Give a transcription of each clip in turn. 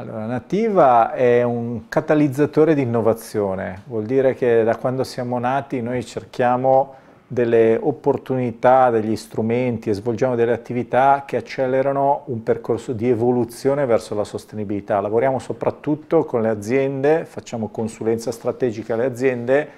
Allora, Nativa è un catalizzatore di innovazione, vuol dire che da quando siamo nati noi cerchiamo delle opportunità, degli strumenti e svolgiamo delle attività che accelerano un percorso di evoluzione verso la sostenibilità. Lavoriamo soprattutto con le aziende, facciamo consulenza strategica alle aziende,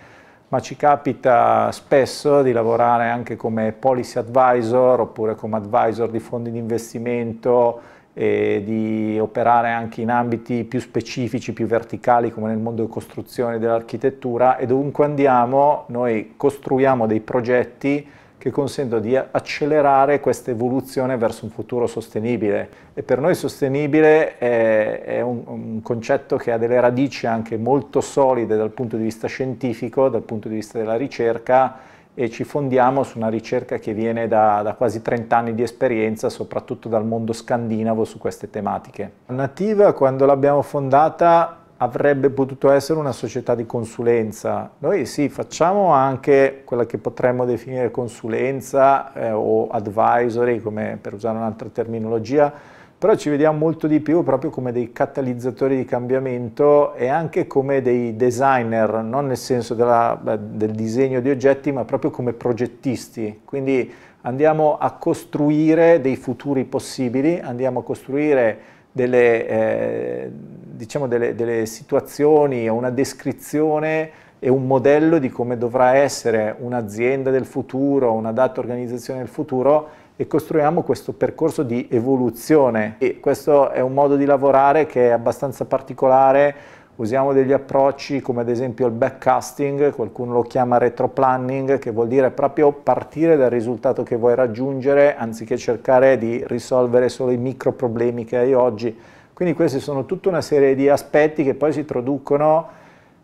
ma ci capita spesso di lavorare anche come policy advisor oppure come advisor di fondi di investimento, e di operare anche in ambiti più specifici, più verticali come nel mondo della costruzione e dell'architettura e dovunque andiamo noi costruiamo dei progetti che consentono di accelerare questa evoluzione verso un futuro sostenibile. E per noi sostenibile è, è un, un, concetto che ha delle radici anche molto solide dal punto di vista scientifico, dal punto di vista della ricerca e ci fondiamo su una ricerca che viene da, da, quasi 30 anni di esperienza, soprattutto dal mondo scandinavo su queste tematiche. Nativa, quando l'abbiamo fondata, avrebbe potuto essere una società di consulenza. Noi sì, facciamo anche quella che potremmo definire consulenza eh, o advisory, come per usare un'altra terminologia, però ci vediamo molto di più proprio come dei catalizzatori di cambiamento e anche come dei designer, non nel senso della, del disegno di oggetti, ma proprio come progettisti. Quindi andiamo a costruire dei futuri possibili, andiamo a costruire delle, eh, diciamo delle, delle situazioni, una descrizione e un modello di come dovrà essere un'azienda del futuro, una data organizzazione del futuro e costruiamo questo percorso di evoluzione. E questo è un modo di lavorare che è abbastanza particolare, usiamo degli approcci come ad esempio il backcasting, qualcuno lo chiama retroplanning, che vuol dire proprio partire dal risultato che vuoi raggiungere anziché cercare di risolvere solo i micro problemi che hai oggi. Quindi questi sono tutta una serie di aspetti che poi si traducono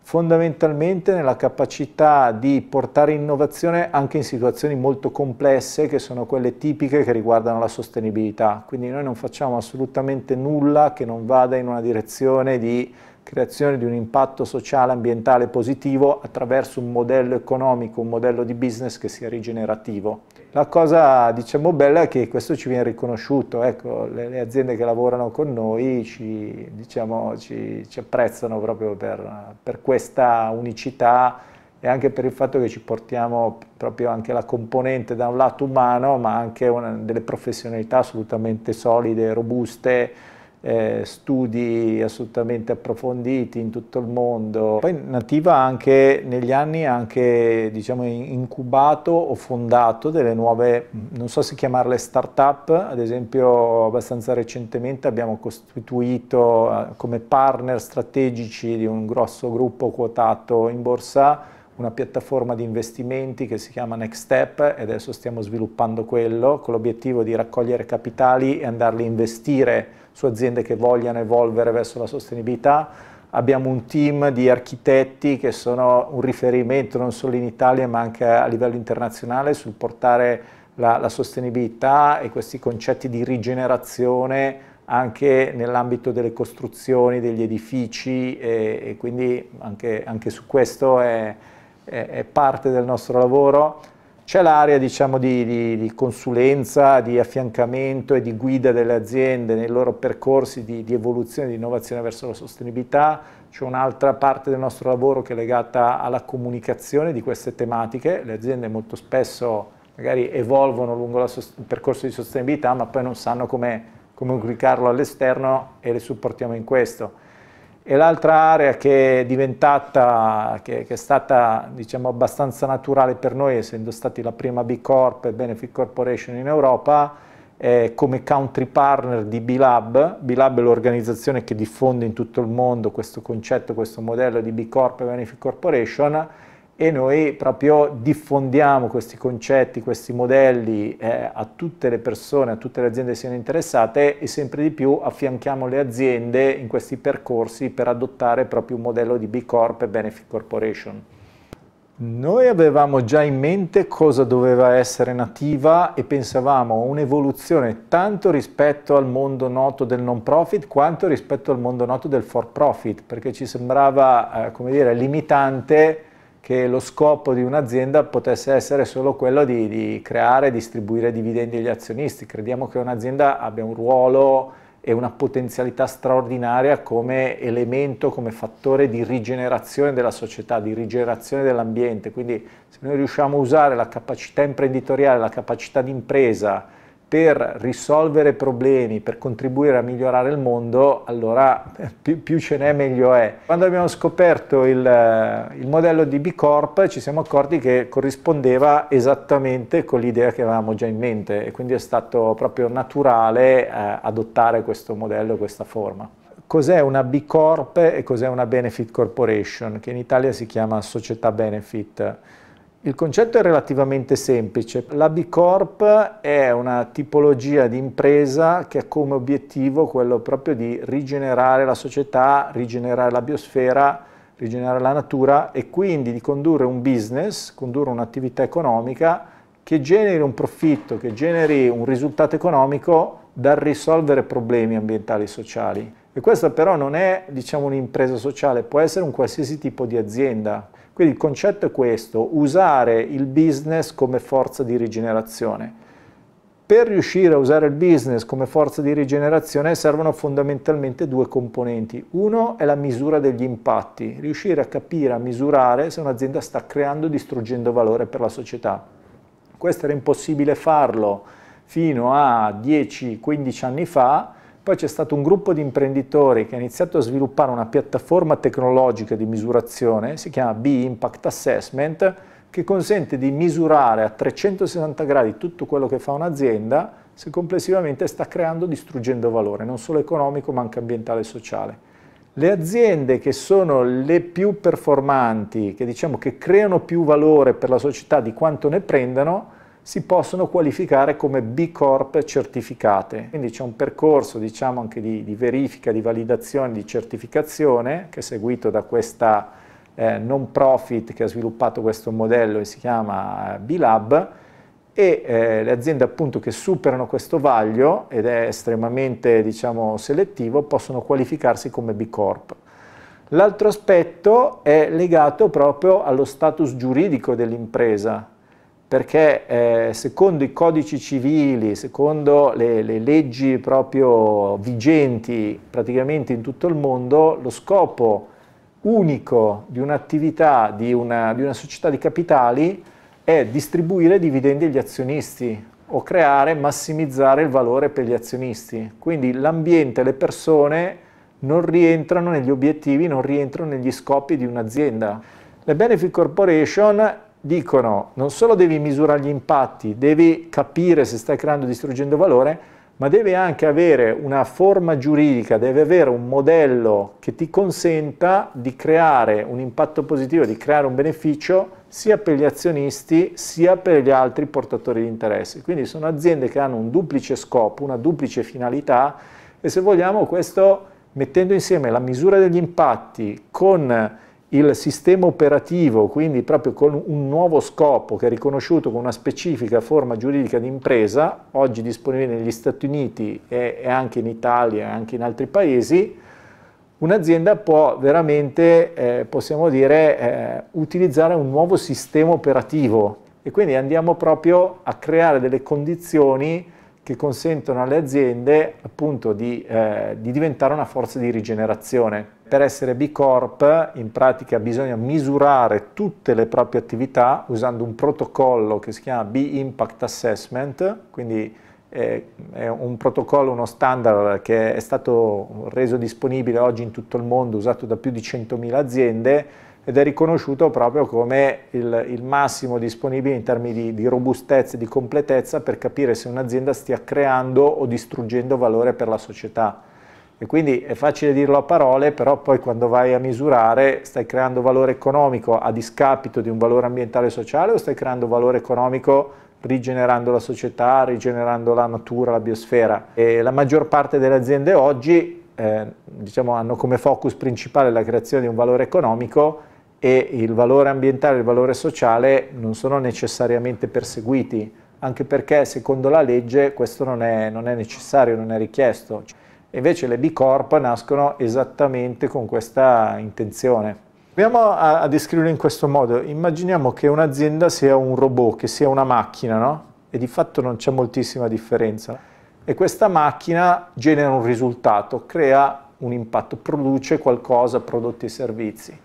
fondamentalmente nella capacità di portare innovazione anche in situazioni molto complesse che sono quelle tipiche che riguardano la sostenibilità. Quindi noi non facciamo assolutamente nulla che non vada in una direzione di creazione di un impatto sociale ambientale positivo attraverso un modello economico, un modello di business che sia rigenerativo la cosa diciamo bella è che questo ci viene riconosciuto, ecco, le, le aziende che lavorano con noi ci, diciamo, ci, ci apprezzano proprio per, per, questa unicità e anche per il fatto che ci portiamo proprio anche la componente da un lato umano ma anche una, delle professionalità assolutamente solide, robuste, eh, studi assolutamente approfonditi in tutto il mondo. Poi Nativa anche negli anni ha anche diciamo, incubato o fondato delle nuove, non so se chiamarle start-up, ad esempio abbastanza recentemente abbiamo costituito eh, come partner strategici di un grosso gruppo quotato in borsa una piattaforma di investimenti che si chiama Next Step e adesso stiamo sviluppando quello con l'obiettivo di raccogliere capitali e andarli a investire su aziende che vogliano evolvere verso la sostenibilità. Abbiamo un team di architetti che sono un riferimento non solo in Italia ma anche a livello internazionale sul portare la, la sostenibilità e questi concetti di rigenerazione anche nell'ambito delle costruzioni, degli edifici e, e quindi anche, anche, su questo è, è, è parte del nostro lavoro c'è l'area diciamo, di, di, di, consulenza, di affiancamento e di guida delle aziende nei loro percorsi di, di evoluzione, di innovazione verso la sostenibilità, c'è un'altra parte del nostro lavoro che è legata alla comunicazione di queste tematiche, le aziende molto spesso magari evolvono lungo il percorso di sostenibilità ma poi non sanno come comunicarlo all'esterno e le supportiamo in questo. E l'altra area che è diventata, che, che è stata diciamo, abbastanza naturale per noi, essendo stati la prima B Corp e Benefit Corporation in Europa, è come country partner di B-Lab. B-Lab è l'organizzazione che diffonde in tutto il mondo questo concetto, questo modello di B Corp e Benefit Corporation e noi proprio diffondiamo questi concetti, questi modelli eh, a tutte le persone, a tutte le aziende che siano interessate e sempre di più affianchiamo le aziende in questi percorsi per adottare proprio un modello di B Corp e Benefit Corporation. Noi avevamo già in mente cosa doveva essere nativa e pensavamo a un'evoluzione tanto rispetto al mondo noto del non profit quanto rispetto al mondo noto del for profit perché ci sembrava eh, come dire, limitante che lo scopo di un'azienda potesse essere solo quello di, di creare e distribuire dividendi agli azionisti. Crediamo che un'azienda abbia un ruolo e una potenzialità straordinaria come elemento, come fattore di rigenerazione della società, di rigenerazione dell'ambiente. Quindi se noi riusciamo a usare la capacità imprenditoriale, la capacità di impresa, per risolvere problemi, per contribuire a migliorare il mondo, allora eh, più, più ce n'è meglio è. Quando abbiamo scoperto il, eh, il, modello di B Corp ci siamo accorti che corrispondeva esattamente con l'idea che avevamo già in mente e quindi è stato proprio naturale eh, adottare questo modello, questa forma. Cos'è una B Corp e cos'è una Benefit Corporation, che in Italia si chiama società benefit? Il concetto è relativamente semplice. La B Corp è una tipologia di impresa che ha come obiettivo quello proprio di rigenerare la società, rigenerare la biosfera, rigenerare la natura e quindi di condurre un business, condurre un'attività economica che generi un profitto, che generi un risultato economico dal risolvere problemi ambientali e sociali. E questa però non è diciamo, un'impresa sociale, può essere un qualsiasi tipo di azienda. Quindi il concetto è questo, usare il business come forza di rigenerazione. Per riuscire a usare il business come forza di rigenerazione servono fondamentalmente due componenti. Uno è la misura degli impatti, riuscire a capire, a misurare se un'azienda sta creando o distruggendo valore per la società. Questo era impossibile farlo fino a 10-15 anni fa, poi c'è stato un gruppo di imprenditori che ha iniziato a sviluppare una piattaforma tecnologica di misurazione, si chiama B-Impact Assessment, che consente di misurare a 360 gradi tutto quello che fa un'azienda se complessivamente sta creando o distruggendo valore, non solo economico ma anche ambientale e sociale. Le aziende che sono le più performanti, che diciamo che creano più valore per la società di quanto ne prendano, si possono qualificare come B Corp certificate. Quindi c'è un percorso diciamo anche di, di, verifica, di validazione, di certificazione che è seguito da questa eh, non profit che ha sviluppato questo modello e si chiama eh, B Lab e eh, le aziende appunto che superano questo vaglio ed è estremamente diciamo selettivo possono qualificarsi come B Corp. L'altro aspetto è legato proprio allo status giuridico dell'impresa, perché eh, secondo i codici civili, secondo le, le, leggi proprio vigenti praticamente in tutto il mondo, lo scopo unico di un'attività, di una, di una società di capitali è distribuire dividendi agli azionisti o creare, massimizzare il valore per gli azionisti. Quindi l'ambiente, le persone non rientrano negli obiettivi, non rientrano negli scopi di un'azienda. Le benefit corporation dicono non solo devi misurare gli impatti, devi capire se stai creando o distruggendo valore, ma devi anche avere una forma giuridica, devi avere un modello che ti consenta di creare un impatto positivo, di creare un beneficio sia per gli azionisti sia per gli altri portatori di interesse. Quindi sono aziende che hanno un duplice scopo, una duplice finalità e se vogliamo questo mettendo insieme la misura degli impatti con il sistema operativo, quindi proprio con un nuovo scopo che è riconosciuto con una specifica forma giuridica di impresa, oggi disponibile negli Stati Uniti e, anche in Italia e anche in altri paesi, un'azienda può veramente, eh, possiamo dire, eh, utilizzare un nuovo sistema operativo e quindi andiamo proprio a creare delle condizioni che consentono alle aziende appunto di, eh, di diventare una forza di rigenerazione. Per essere B Corp in pratica bisogna misurare tutte le proprie attività usando un protocollo che si chiama B Impact Assessment, quindi è un protocollo, uno standard che è stato reso disponibile oggi in tutto il mondo, usato da più di 100.000 aziende ed è riconosciuto proprio come il, il massimo disponibile in termini di, di, robustezza e di completezza per capire se un'azienda stia creando o distruggendo valore per la società. E quindi è facile dirlo a parole, però poi quando vai a misurare stai creando valore economico a discapito di un valore ambientale e sociale o stai creando valore economico rigenerando la società, rigenerando la natura, la biosfera. E la maggior parte delle aziende oggi eh, diciamo, hanno come focus principale la creazione di un valore economico e il valore ambientale e il valore sociale non sono necessariamente perseguiti, anche perché secondo la legge questo non è, non è necessario, non è richiesto invece le B Corp nascono esattamente con questa intenzione. Proviamo a, a descriverlo in questo modo, immaginiamo che un'azienda sia un robot, che sia una macchina, no? E di fatto non c'è moltissima differenza. E questa macchina genera un risultato, crea un impatto, produce qualcosa, prodotti e servizi.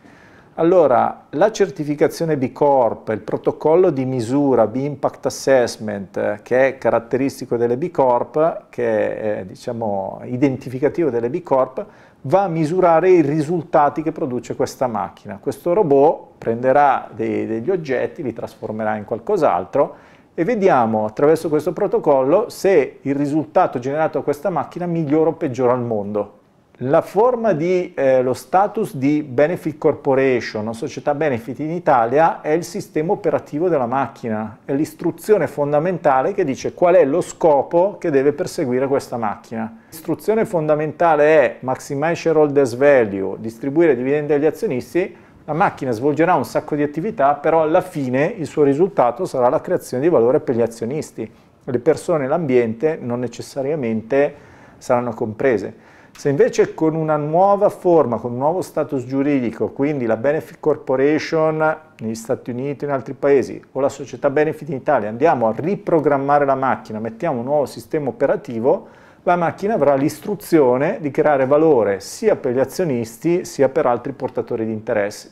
Allora, la certificazione B Corp, il protocollo di misura B Impact Assessment, eh, che è caratteristico delle B Corp, che è eh, diciamo, identificativo delle B Corp, va a misurare i risultati che produce questa macchina. Questo robot prenderà dei, degli oggetti, li trasformerà in qualcos'altro e vediamo attraverso questo protocollo se il risultato generato da questa macchina migliora o peggiora al mondo la forma di eh, lo status di benefit corporation società benefit in Italia è il sistema operativo della macchina, è l'istruzione fondamentale che dice qual è lo scopo che deve perseguire questa macchina. L'istruzione fondamentale è maximize shareholders value, distribuire dividendi agli azionisti, la macchina svolgerà un sacco di attività, però alla fine il suo risultato sarà la creazione di valore per gli azionisti. Le persone e l'ambiente non necessariamente saranno comprese. Se invece con una nuova forma, con un nuovo status giuridico, quindi la Benefit Corporation negli Stati Uniti e in altri paesi, o la società Benefit in Italia, andiamo a riprogrammare la macchina, mettiamo un nuovo sistema operativo, la macchina avrà l'istruzione di creare valore sia per gli azionisti sia per altri portatori di interessi.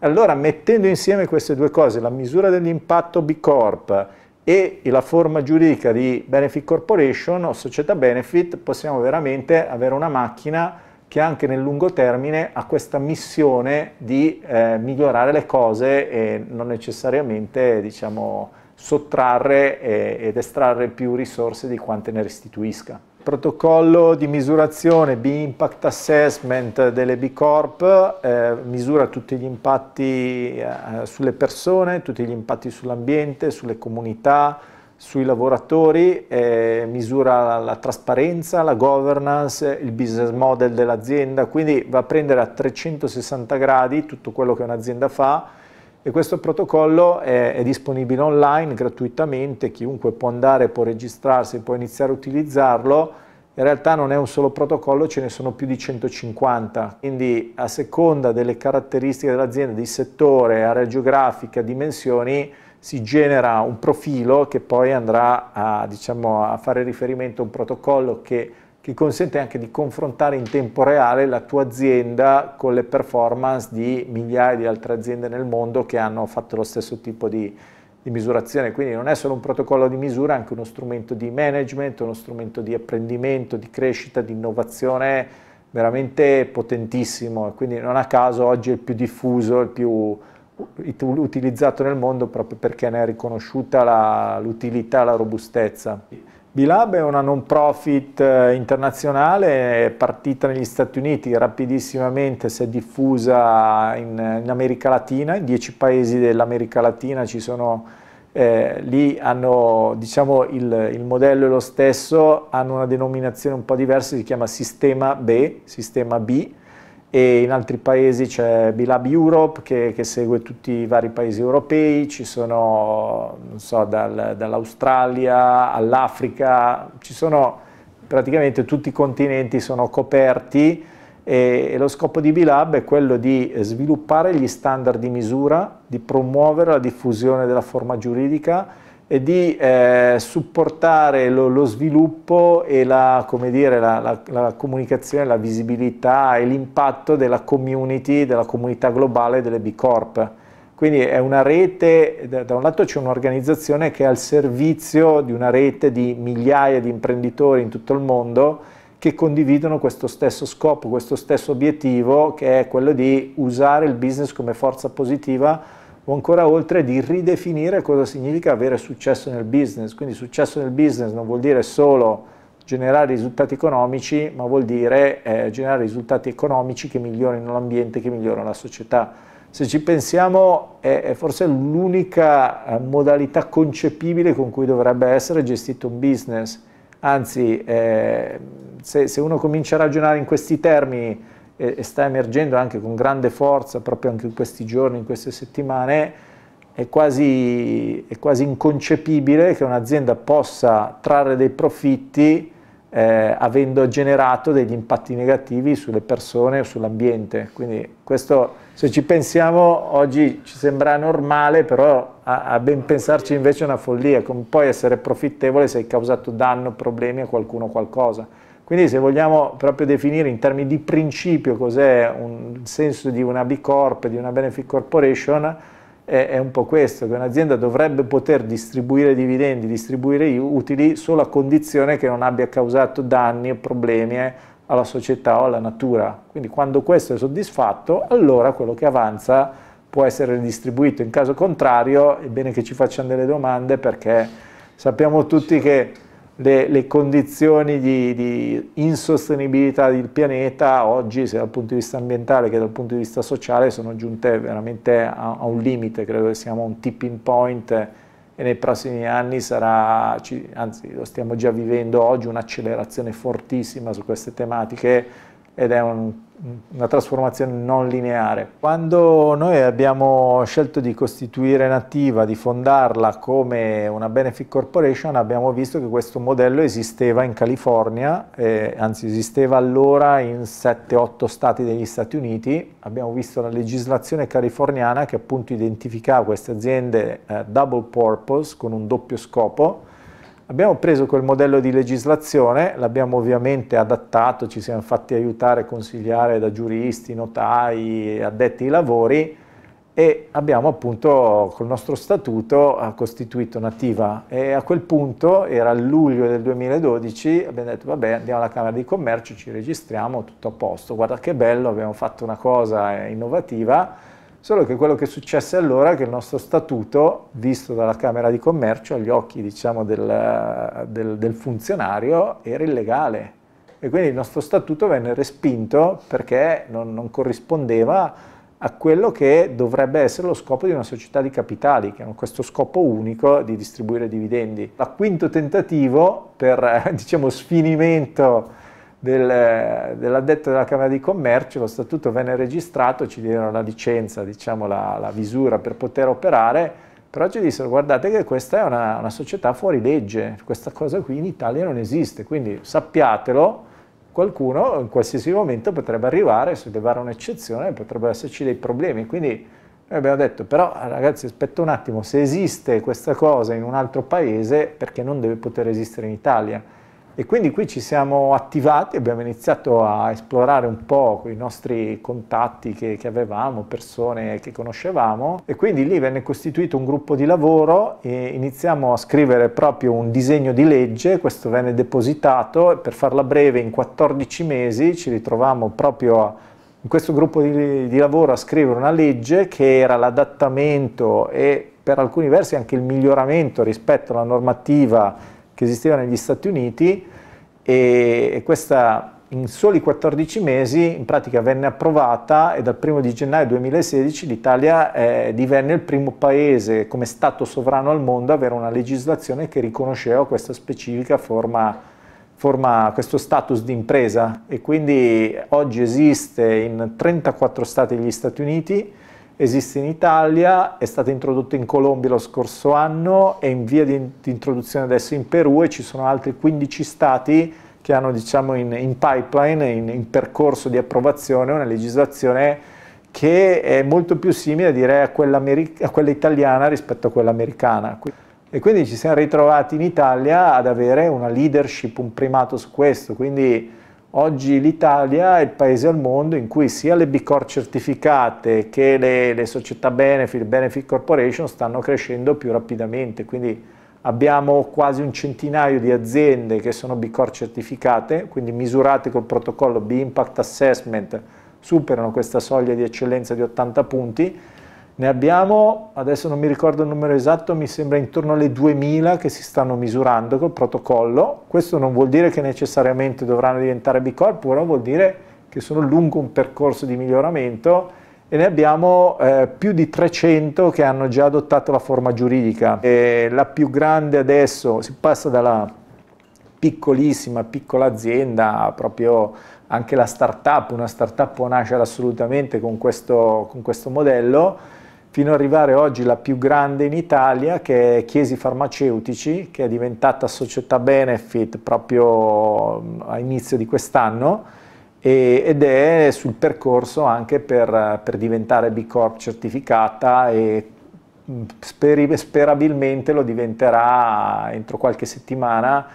Allora, mettendo insieme queste due cose, la misura dell'impatto B Corp, e la forma giuridica di benefit corporation o società benefit possiamo veramente avere una macchina che anche nel lungo termine ha questa missione di eh, migliorare le cose e non necessariamente diciamo, sottrarre e, eh, ed estrarre più risorse di quante ne restituisca. Protocollo di misurazione B-Impact Assessment delle B Corp eh, misura tutti gli impatti eh, sulle persone, tutti gli impatti sull'ambiente, sulle comunità, sui lavoratori, eh, misura la, la trasparenza, la governance, il business model dell'azienda, quindi va a prendere a 360 gradi tutto quello che un'azienda fa e questo protocollo è, è, disponibile online gratuitamente, chiunque può andare, può registrarsi, può iniziare a utilizzarlo. In realtà non è un solo protocollo, ce ne sono più di 150, quindi a seconda delle caratteristiche dell'azienda, di settore, area geografica, dimensioni, si genera un profilo che poi andrà a, diciamo, a fare riferimento a un protocollo che che consente anche di confrontare in tempo reale la tua azienda con le performance di migliaia di altre aziende nel mondo che hanno fatto lo stesso tipo di, di misurazione. Quindi non è solo un protocollo di misura, è anche uno strumento di management, uno strumento di apprendimento, di crescita, di innovazione veramente potentissimo. E quindi non a caso oggi è il più diffuso, il più utilizzato nel mondo proprio perché ne è riconosciuta l'utilità, la, la robustezza. Bilab è una non profit eh, internazionale, è partita negli Stati Uniti, rapidissimamente si è diffusa in, in America Latina, in dieci paesi dell'America Latina ci sono, eh, lì hanno, diciamo, il, il, modello è lo stesso, hanno una denominazione un po' diversa, si chiama Sistema B, Sistema B e in altri paesi c'è Bilab Europe che, che, segue tutti i vari paesi europei, ci sono so, dal, dall'Australia all'Africa, ci sono praticamente tutti i continenti sono coperti e, e lo scopo di Bilab è quello di sviluppare gli standard di misura, di promuovere la diffusione della forma giuridica di eh, supportare lo, lo, sviluppo e la, dire, la, la, la comunicazione, la visibilità e l'impatto della community, della comunità globale delle B Corp. Quindi è una rete, da, da un lato c'è un'organizzazione che è al servizio di una rete di migliaia di imprenditori in tutto il mondo che condividono questo stesso scopo, questo stesso obiettivo che è quello di usare il business come forza positiva o ancora oltre di ridefinire cosa significa avere successo nel business. Quindi successo nel business non vuol dire solo generare risultati economici, ma vuol dire eh, generare risultati economici che migliorino l'ambiente, che migliorano la società. Se ci pensiamo è, è forse l'unica eh, modalità concepibile con cui dovrebbe essere gestito un business. Anzi, eh, se, se uno comincia a ragionare in questi termini, e, e sta emergendo anche con grande forza proprio anche in questi giorni, in queste settimane, è quasi, è quasi inconcepibile che un'azienda possa trarre dei profitti eh, avendo generato degli impatti negativi sulle persone o sull'ambiente. Quindi questo, se ci pensiamo, oggi ci sembra normale, però a, a, ben pensarci invece è una follia, come puoi essere profittevole se hai causato danno, problemi a qualcuno o qualcosa. Quindi se vogliamo proprio definire in termini di principio cos'è un senso di una B Corp, di una Benefit Corporation, è, è un po' questo, che un'azienda dovrebbe poter distribuire dividendi, distribuire utili solo a condizione che non abbia causato danni o problemi eh, alla società o alla natura. Quindi quando questo è soddisfatto, allora quello che avanza può essere ridistribuito. In caso contrario è bene che ci facciano delle domande perché sappiamo tutti che le, le condizioni di, di, insostenibilità del pianeta oggi, sia dal punto di vista ambientale che dal punto di vista sociale, sono giunte veramente a, a un limite, credo che siamo a un tipping point e nei prossimi anni sarà, anzi lo stiamo già vivendo oggi, un'accelerazione fortissima su queste tematiche ed è un una trasformazione non lineare. Quando noi abbiamo scelto di costituire Nativa, di fondarla come una benefit corporation, abbiamo visto che questo modello esisteva in California, eh, anzi esisteva allora in 7-8 stati degli Stati Uniti. Abbiamo visto la legislazione californiana che appunto identificava queste aziende eh, double purpose, con un doppio scopo, Abbiamo preso quel modello di legislazione, l'abbiamo ovviamente adattato, ci siamo fatti aiutare, e consigliare da giuristi, notai, addetti ai lavori e abbiamo appunto col nostro statuto costituito nativa e a quel punto era luglio del 2012 abbiamo detto vabbè andiamo alla Camera di Commercio ci registriamo tutto a posto guarda che bello abbiamo fatto una cosa eh, innovativa Solo che quello che successe allora è che il nostro statuto, visto dalla Camera di Commercio, agli occhi diciamo, del, del, del, funzionario, era illegale. E quindi il nostro statuto venne respinto perché non, non, corrispondeva a quello che dovrebbe essere lo scopo di una società di capitali, che hanno questo scopo unico di distribuire dividendi. La quinto tentativo, per diciamo, sfinimento del, dell'addetto della Camera di Commercio, lo statuto venne registrato, ci dieron la licenza, diciamo la, la visura per poter operare, però ci dissero guardate che questa è una, una società fuori legge, questa cosa qui in Italia non esiste, quindi sappiatelo, qualcuno in qualsiasi momento potrebbe arrivare, sollevare un'eccezione, potrebbero esserci dei problemi, quindi noi abbiamo detto però ragazzi aspetta un attimo, se esiste questa cosa in un altro paese perché non deve poter esistere in Italia? E quindi qui ci siamo attivati, abbiamo iniziato a esplorare un po' i nostri contatti che, che, avevamo, persone che conoscevamo e quindi lì venne costituito un gruppo di lavoro e iniziamo a scrivere proprio un disegno di legge, questo venne depositato e per farla breve in 14 mesi ci ritrovamo proprio a in questo gruppo di, di, lavoro a scrivere una legge che era l'adattamento e per alcuni versi anche il miglioramento rispetto alla normativa che esisteva negli Stati Uniti e questa in soli 14 mesi in pratica venne approvata e dal 1 di gennaio 2016 l'Italia eh, divenne il primo paese come Stato sovrano al mondo ad avere una legislazione che riconosceva questa specifica forma, forma, questo status di impresa e quindi oggi esiste in 34 Stati degli Stati Uniti, esiste in Italia, è stata introdotta in Colombia lo scorso anno, è in via di, di introduzione adesso in Perù e ci sono altri 15 stati che hanno diciamo, in, in pipeline, in, in, percorso di approvazione, una legislazione che è molto più simile direi, a, quella a quella italiana rispetto a quella americana. E quindi ci siamo ritrovati in Italia ad avere una leadership, un primato su questo, quindi Oggi l'Italia è il paese al mondo in cui sia le B Corp certificate che le, le società benefit, benefit corporation stanno crescendo più rapidamente, quindi abbiamo quasi un centinaio di aziende che sono B Corp certificate, quindi misurate col protocollo B Impact Assessment, superano questa soglia di eccellenza di 80 punti ne abbiamo, adesso non mi ricordo il numero esatto, mi sembra intorno alle 2000 che si stanno misurando col protocollo. Questo non vuol dire che necessariamente dovranno diventare B Corp, però vuol dire che sono lungo un percorso di miglioramento e ne abbiamo eh, più di 300 che hanno già adottato la forma giuridica. E la più grande adesso si passa dalla piccolissima, piccola azienda, proprio anche la startup, una startup può nascere assolutamente con questo, con questo modello fino ad arrivare oggi la più grande in Italia che è Chiesi Farmaceutici, che è diventata società benefit proprio mm, a inizio di quest'anno ed è sul percorso anche per, per diventare B Corp certificata e mm, sperabilmente lo diventerà entro qualche settimana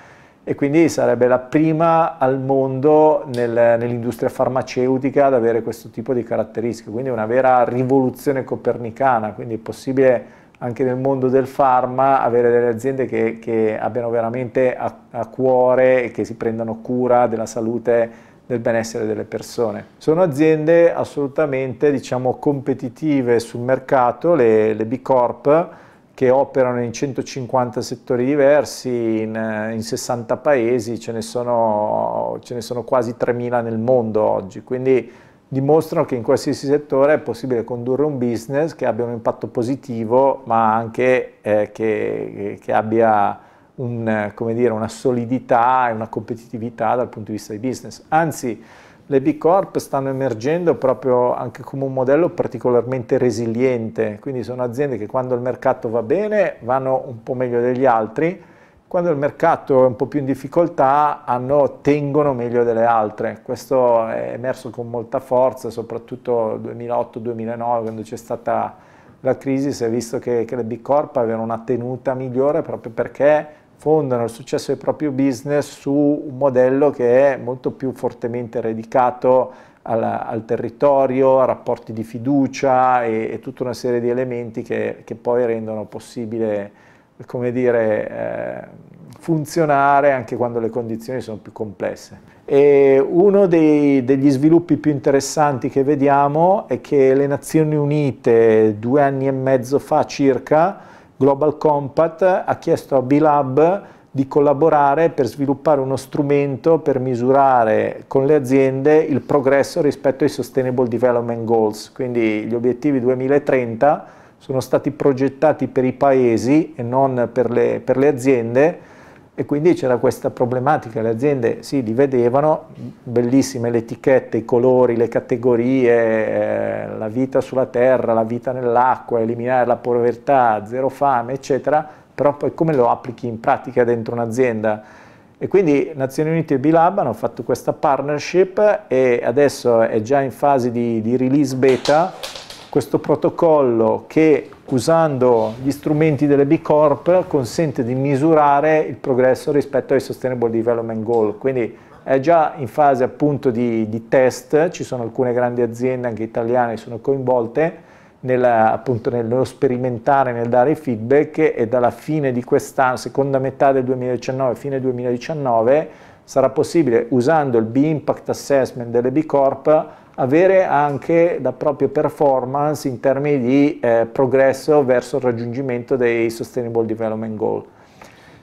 e quindi sarebbe la prima al mondo nel, nell'industria farmaceutica ad avere questo tipo di caratteristiche, quindi una vera rivoluzione copernicana, quindi è possibile anche nel mondo del pharma avere delle aziende che, che abbiano veramente a, a cuore e che si prendano cura della salute del benessere delle persone. Sono aziende assolutamente diciamo, competitive sul mercato, le, le B Corp, che operano in 150 settori diversi, in, eh, in 60 paesi, ce ne sono, ce ne sono quasi 3.000 nel mondo oggi, quindi dimostrano che in qualsiasi settore è possibile condurre un business che abbia un impatto positivo, ma anche eh, che, che, abbia un, dire, una solidità e una competitività dal punto di vista di business. Anzi, le B Corp stanno emergendo proprio anche come un modello particolarmente resiliente, quindi sono aziende che quando il mercato va bene vanno un po' meglio degli altri, quando il mercato è un po' più in difficoltà hanno, tengono meglio delle altre. Questo è emerso con molta forza, soprattutto 2008-2009 quando c'è stata la crisi si è visto che, che le B Corp avevano una tenuta migliore proprio perché fondano il successo del proprio business su un modello che è molto più fortemente radicato al, al territorio, a rapporti di fiducia e, e, tutta una serie di elementi che, che poi rendono possibile come dire, eh, funzionare anche quando le condizioni sono più complesse. E uno dei, degli sviluppi più interessanti che vediamo è che le Nazioni Unite due anni e mezzo fa circa Global Compact ha chiesto a B-Lab di collaborare per sviluppare uno strumento per misurare con le aziende il progresso rispetto ai Sustainable Development Goals, quindi gli obiettivi 2030 sono stati progettati per i paesi e non per le, per le aziende e quindi c'era questa problematica, le aziende sì, li vedevano, bellissime le etichette, i colori, le categorie, eh, la vita sulla terra, la vita nell'acqua, eliminare la povertà, zero fame, eccetera, però poi come lo applichi in pratica dentro un'azienda? E quindi Nazioni Unite e Bilab hanno fatto questa partnership e adesso è già in fase di, di release beta questo protocollo che usando gli strumenti delle B Corp consente di misurare il progresso rispetto ai Sustainable Development Goal, quindi è già in fase appunto di, di test, ci sono alcune grandi aziende anche italiane che sono coinvolte nella, appunto nello sperimentare, nel dare feedback e dalla fine di quest'anno, seconda metà del 2019, fine 2019, sarà possibile, usando il B-Impact Assessment delle B-Corp, avere anche la propria performance in termini di eh, progresso verso il raggiungimento dei Sustainable Development Goal.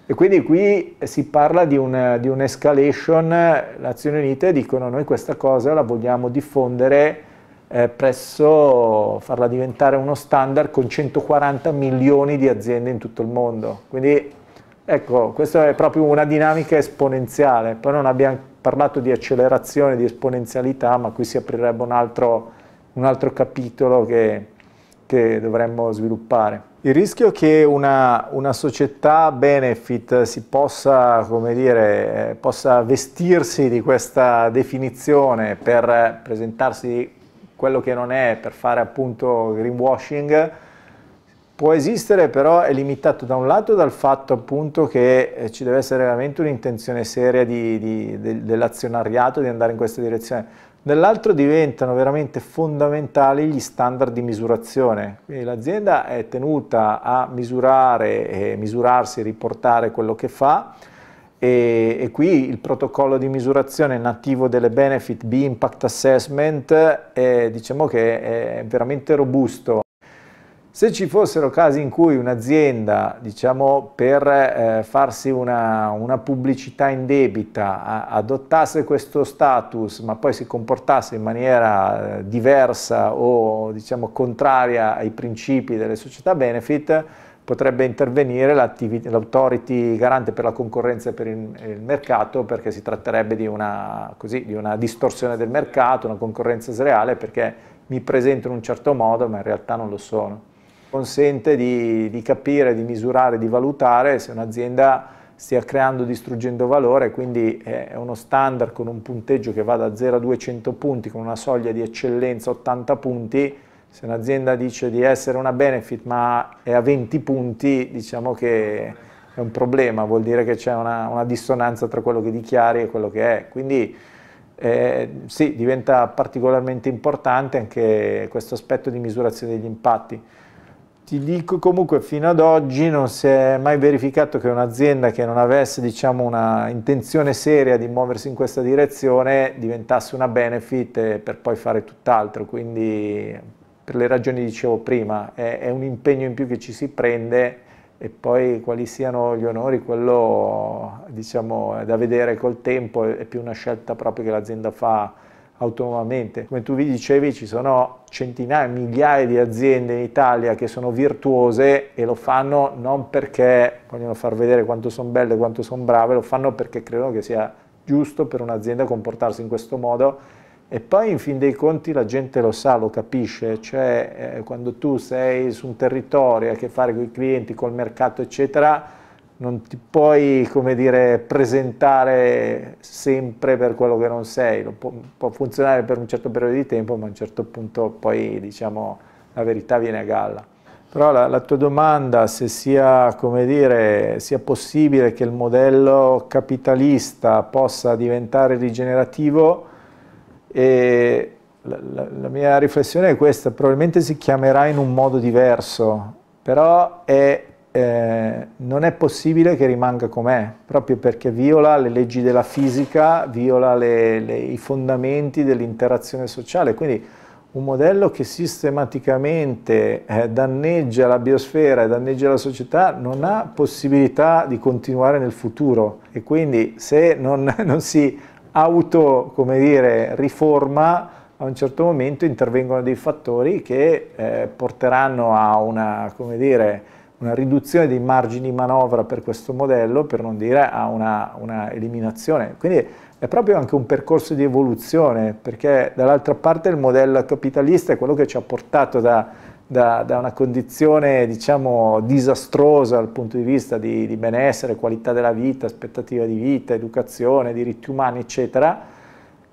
E quindi qui si parla di, un'escalation, le Nazioni Unite dicono noi questa cosa la vogliamo diffondere eh, presso, farla diventare uno standard con 140 milioni di aziende in tutto il mondo. Quindi Ecco, questa è proprio una dinamica esponenziale, poi non abbiamo parlato di accelerazione, di esponenzialità, ma qui si aprirebbe un altro, un altro capitolo che, che dovremmo sviluppare. Il rischio che una, una società benefit si possa, dire, possa, vestirsi di questa definizione per presentarsi quello che non è, per fare appunto greenwashing, Può esistere però è limitato da un lato dal fatto appunto che eh, ci deve essere veramente un'intenzione seria di, di, de, dell'azionariato di andare in questa direzione, dall'altro diventano veramente fondamentali gli standard di misurazione, quindi l'azienda è tenuta a misurare, e misurarsi, riportare quello che fa e, e, qui il protocollo di misurazione nativo delle benefit B Impact Assessment eh, diciamo che è veramente robusto. Se ci fossero casi in cui un'azienda, diciamo, per eh, farsi una, una, pubblicità in debita, a, adottasse questo status, ma poi si comportasse in maniera eh, diversa o diciamo, contraria ai principi delle società benefit, potrebbe intervenire l'autority garante per la concorrenza e per il, il mercato perché si tratterebbe di una, così, di una, distorsione del mercato, una concorrenza sreale, perché mi presento in un certo modo ma in realtà non lo sono consente di, di, capire, di misurare, di valutare se un'azienda stia creando o distruggendo valore, quindi è uno standard con un punteggio che va da 0 a 200 punti, con una soglia di eccellenza 80 punti, se un'azienda dice di essere una benefit ma è a 20 punti, diciamo che è un problema, vuol dire che c'è una, una dissonanza tra quello che dichiari e quello che è. Quindi eh, sì, diventa particolarmente importante anche questo aspetto di misurazione degli impatti ti dico comunque fino ad oggi non si è mai verificato che un'azienda che non avesse diciamo, una intenzione seria di muoversi in questa direzione diventasse una benefit per poi fare tutt'altro, quindi per le ragioni che dicevo prima è, è, un impegno in più che ci si prende e poi quali siano gli onori, quello diciamo, è da vedere col tempo, è più una scelta proprio che l'azienda fa autonomamente. Come tu vi dicevi ci sono centinaia, migliaia di aziende in Italia che sono virtuose e lo fanno non perché vogliono far vedere quanto sono belle, quanto sono brave, lo fanno perché credono che sia giusto per un'azienda comportarsi in questo modo e poi in fin dei conti la gente lo sa, lo capisce, cioè eh, quando tu sei su un territorio, a che fare con i clienti, col mercato eccetera, non ti puoi, come dire, presentare sempre per quello che non sei, può, può, funzionare per un certo periodo di tempo, ma a un certo punto poi, diciamo, la verità viene a galla. Però la, la tua domanda, se sia, come dire, sia possibile che il modello capitalista possa diventare rigenerativo, e la, la, la mia riflessione è questa, probabilmente si chiamerà in un modo diverso, però è eh, non è possibile che rimanga com'è, proprio perché viola le leggi della fisica, viola le, le, i fondamenti dell'interazione sociale. Quindi un modello che sistematicamente eh, danneggia la biosfera e danneggia la società non ha possibilità di continuare nel futuro e quindi se non, non si auto, come dire, riforma, a un certo momento intervengono dei fattori che eh, porteranno a una, come dire, una riduzione dei margini di manovra per questo modello, per non dire a una, una eliminazione. Quindi è proprio anche un percorso di evoluzione, perché dall'altra parte il modello capitalista è quello che ci ha portato da, da, da una condizione, diciamo, disastrosa dal punto di vista di, di benessere, qualità della vita, aspettativa di vita, educazione, diritti umani, eccetera,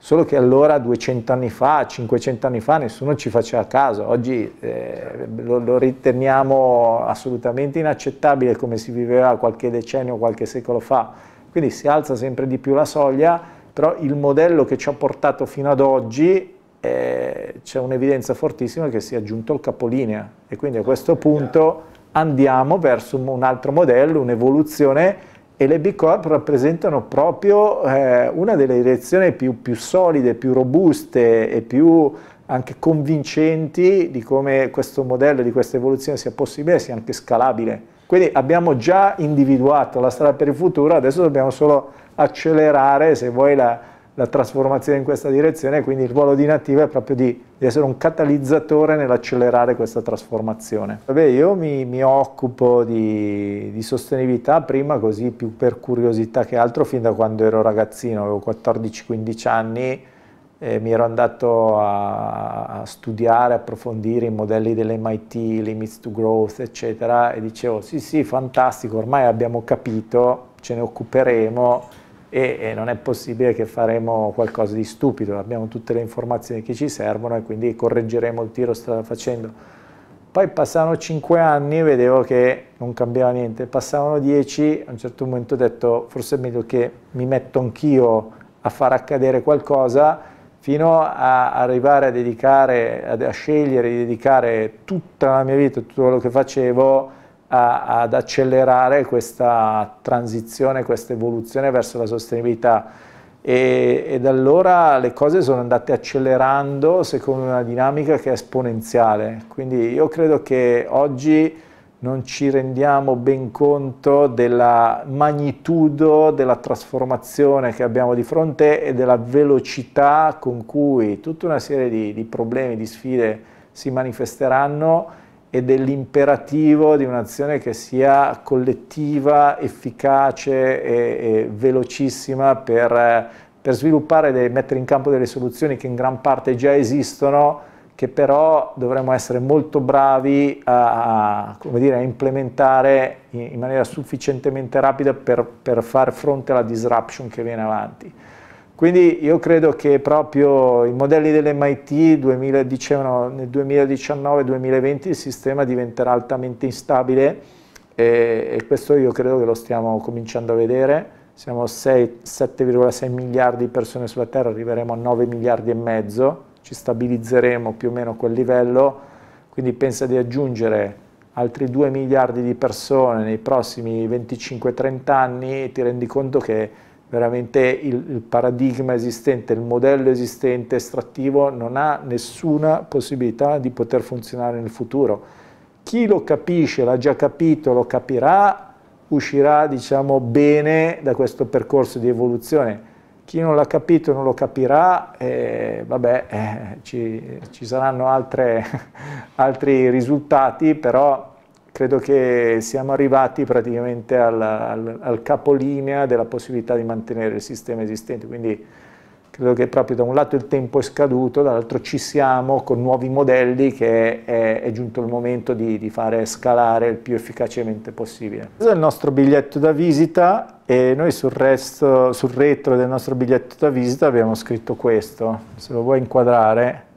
solo che allora 200 anni fa, 500 anni fa nessuno ci faceva caso, oggi eh, lo, lo, riteniamo assolutamente inaccettabile come si viveva qualche decennio, qualche secolo fa, quindi si alza sempre di più la soglia, però il modello che ci ha portato fino ad oggi eh, c'è un'evidenza fortissima che si è aggiunto il capolinea e quindi a questo punto andiamo verso un altro modello, un'evoluzione e le B Corp rappresentano proprio eh, una delle direzioni più, più, solide, più robuste e più anche convincenti di come questo modello, di questa evoluzione sia possibile e sia anche scalabile. Quindi abbiamo già individuato la strada per il futuro, adesso dobbiamo solo accelerare, se vuoi, la, la trasformazione in questa direzione e quindi il ruolo di Nativa è proprio di, di essere un catalizzatore nell'accelerare questa trasformazione. Vabbè, io mi, mi occupo di, di, sostenibilità prima così più per curiosità che altro fin da quando ero ragazzino, avevo 14-15 anni e mi ero andato a, a studiare, approfondire i modelli dell'MIT, Limits to Growth, eccetera, e dicevo sì sì, fantastico, ormai abbiamo capito, ce ne occuperemo, e, e, non è possibile che faremo qualcosa di stupido, abbiamo tutte le informazioni che ci servono e quindi correggeremo il tiro strada facendo. Poi passavano cinque anni e vedevo che non cambiava niente, passavano dieci, a un certo momento ho detto forse è meglio che mi metto anch'io a far accadere qualcosa fino a arrivare a dedicare, a scegliere di dedicare tutta la mia vita, tutto quello che facevo a, ad accelerare questa transizione, questa evoluzione verso la sostenibilità. E, da allora le cose sono andate accelerando secondo una dinamica che è esponenziale. Quindi io credo che oggi non ci rendiamo ben conto della magnitudo della trasformazione che abbiamo di fronte e della velocità con cui tutta una serie di, di problemi, di sfide si manifesteranno e dell'imperativo di un'azione che sia collettiva, efficace e, e velocissima per, per sviluppare e mettere in campo delle soluzioni che in gran parte già esistono, che però dovremmo essere molto bravi a, a, dire, a implementare in, in, maniera sufficientemente rapida per, per far fronte alla disruption che viene avanti. Quindi io credo che proprio i modelli dell'MIT 2000, dicevano nel 2019-2020 il sistema diventerà altamente instabile e, e, questo io credo che lo stiamo cominciando a vedere. Siamo 7,6 miliardi di persone sulla Terra, arriveremo a 9 miliardi e mezzo, ci stabilizzeremo più o meno a quel livello, quindi pensa di aggiungere altri 2 miliardi di persone nei prossimi 25-30 anni e ti rendi conto che veramente il, il, paradigma esistente, il modello esistente estrattivo non ha nessuna possibilità di poter funzionare nel futuro. Chi lo capisce, l'ha già capito, lo capirà, uscirà diciamo, bene da questo percorso di evoluzione. Chi non l'ha capito non lo capirà, eh, vabbè, eh, ci, ci, saranno altre, altri risultati, però credo che siamo arrivati praticamente al, al, al capolinea della possibilità di mantenere il sistema esistente, quindi credo che proprio da un lato il tempo è scaduto, dall'altro ci siamo con nuovi modelli che è, è giunto il momento di, di, fare scalare il più efficacemente possibile. Questo è il nostro biglietto da visita e noi sul, resto, sul retro del nostro biglietto da visita abbiamo scritto questo, se lo vuoi inquadrare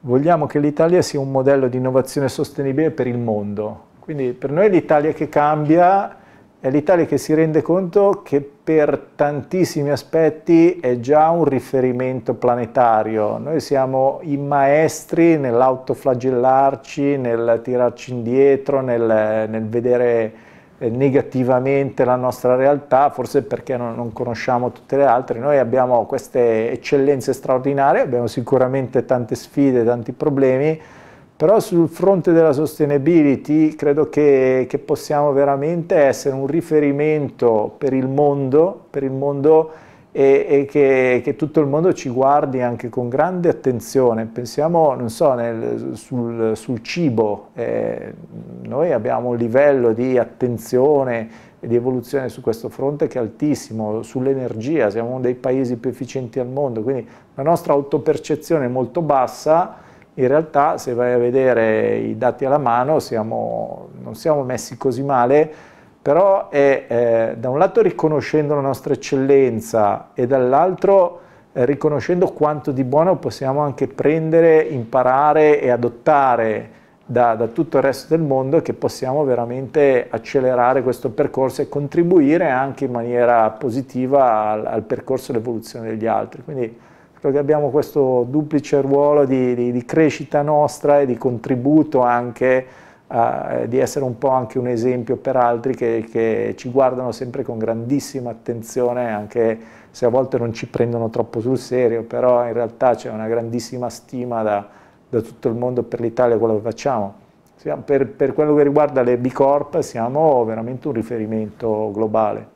vogliamo che l'Italia sia un modello di innovazione sostenibile per il mondo. Quindi per noi l'Italia che cambia è l'Italia che si rende conto che per tantissimi aspetti è già un riferimento planetario. Noi siamo i maestri nell'autoflagellarci, nel tirarci indietro, nel, nel vedere eh, negativamente la nostra realtà, forse perché non, non, conosciamo tutte le altre. Noi abbiamo queste eccellenze straordinarie, abbiamo sicuramente tante sfide, tanti problemi, però sul fronte della sustainability credo che, che possiamo veramente essere un riferimento per il mondo, per il mondo e, e che, che, tutto il mondo ci guardi anche con grande attenzione. Pensiamo, non so, nel, sul, sul, cibo, eh, noi abbiamo un livello di attenzione e di evoluzione su questo fronte che è altissimo, sull'energia, siamo uno dei paesi più efficienti al mondo, quindi la nostra autopercezione è molto bassa, in realtà se vai a vedere i dati alla mano siamo, non siamo messi così male, però è eh, da un lato riconoscendo la nostra eccellenza e dall'altro eh, riconoscendo quanto di buono possiamo anche prendere, imparare e adottare da, da tutto il resto del mondo che possiamo veramente accelerare questo percorso e contribuire anche in maniera positiva al, al percorso e all'evoluzione degli altri. Quindi credo che abbiamo questo duplice ruolo di, di, di crescita nostra e di contributo anche a, eh, di essere un po' anche un esempio per altri che, che ci guardano sempre con grandissima attenzione, anche se a volte non ci prendono troppo sul serio, però in realtà c'è una grandissima stima da, da tutto il mondo per l'Italia quello che facciamo. Per, per quello che riguarda le B Corp siamo veramente un riferimento globale.